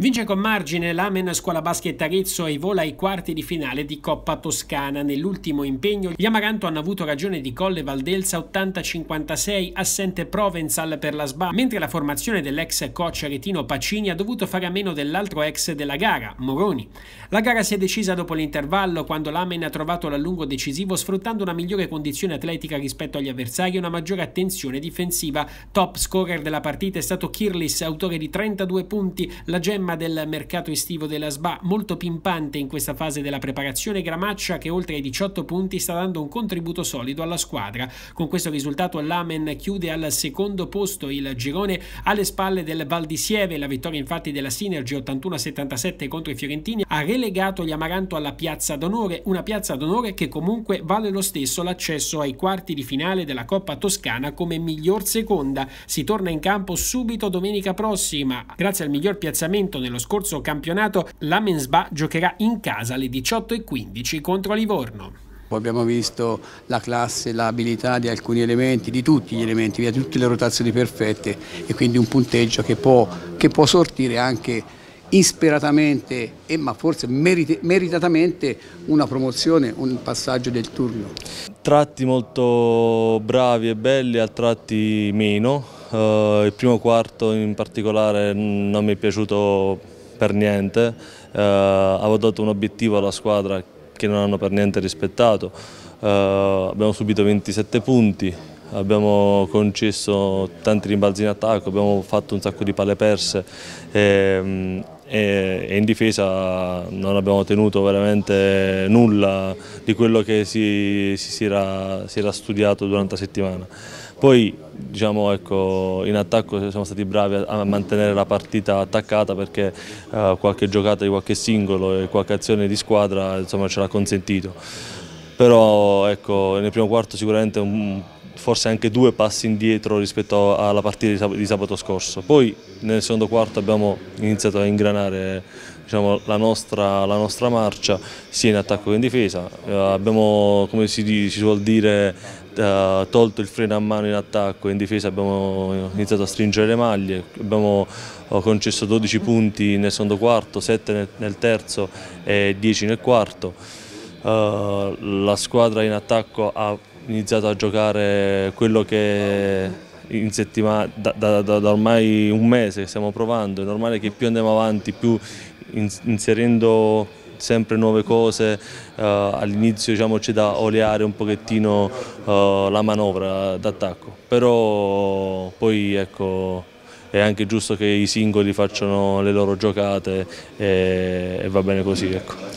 Vince con margine l'Amen Scuola Basket Arezzo e vola ai quarti di finale di Coppa Toscana. Nell'ultimo impegno gli Amaranto hanno avuto ragione di Colle Valdelsa 80-56, assente Provenzal per la SBA, mentre la formazione dell'ex coach Retino Pacini ha dovuto fare a meno dell'altro ex della gara, Moroni. La gara si è decisa dopo l'intervallo, quando l'Amen ha trovato l'allungo decisivo sfruttando una migliore condizione atletica rispetto agli avversari e una maggiore attenzione difensiva. Top scorer della partita è stato Kirlis, autore di 32 punti, la gemma tema del mercato estivo della SBA, molto pimpante in questa fase della preparazione, Gramaccia che oltre ai 18 punti sta dando un contributo solido alla squadra. Con questo risultato l'Amen chiude al secondo posto il girone alle spalle del Val di Sieve, la vittoria infatti della Synergy 81-77 contro i Fiorentini ha relegato gli Amaranto alla piazza d'onore, una piazza d'onore che comunque vale lo stesso l'accesso ai quarti di finale della Coppa Toscana come miglior seconda. Si torna in campo subito domenica prossima. Grazie al miglior piazzamento campionato nello scorso campionato, la Mensba giocherà in casa alle 18.15 contro Livorno. Abbiamo visto la classe, l'abilità di alcuni elementi, di tutti gli elementi, via tutte le rotazioni perfette e quindi un punteggio che può, che può sortire anche isperatamente e ma forse merite, meritatamente una promozione, un passaggio del turno. Tratti molto bravi e belli, a tratti meno, eh, il primo quarto in particolare non mi è piaciuto per niente, eh, avevo dato un obiettivo alla squadra che non hanno per niente rispettato, eh, abbiamo subito 27 punti, abbiamo concesso tanti rimbalzi in attacco, abbiamo fatto un sacco di palle perse. E, mm, e, in difesa non abbiamo tenuto veramente nulla di quello che si, si, era, si era, studiato durante la settimana. Poi diciamo, ecco, in attacco siamo stati bravi a, mantenere la partita attaccata perché eh, qualche giocata di qualche singolo e qualche azione di squadra insomma, ce l'ha consentito. Però ecco, nel primo quarto sicuramente un forse anche due passi indietro rispetto alla partita di sabato scorso. Poi nel secondo quarto abbiamo iniziato a ingranare diciamo, la, nostra, la, nostra, marcia sia in attacco che in difesa, eh, abbiamo come si, si suol dire eh, tolto il freno a mano in attacco e in difesa abbiamo iniziato a stringere le maglie, abbiamo eh, concesso 12 punti nel secondo quarto, 7 nel, terzo e 10 nel quarto. la squadra in attacco ha iniziato a giocare quello che in settimana, da, da, da, da, ormai un mese che stiamo provando, è normale che più andiamo avanti, più inserendo sempre nuove cose, uh, all'inizio diciamo, c'è da oleare un pochettino uh, la manovra d'attacco, però poi ecco, è anche giusto che i singoli facciano le loro giocate e, e va bene così. Ecco.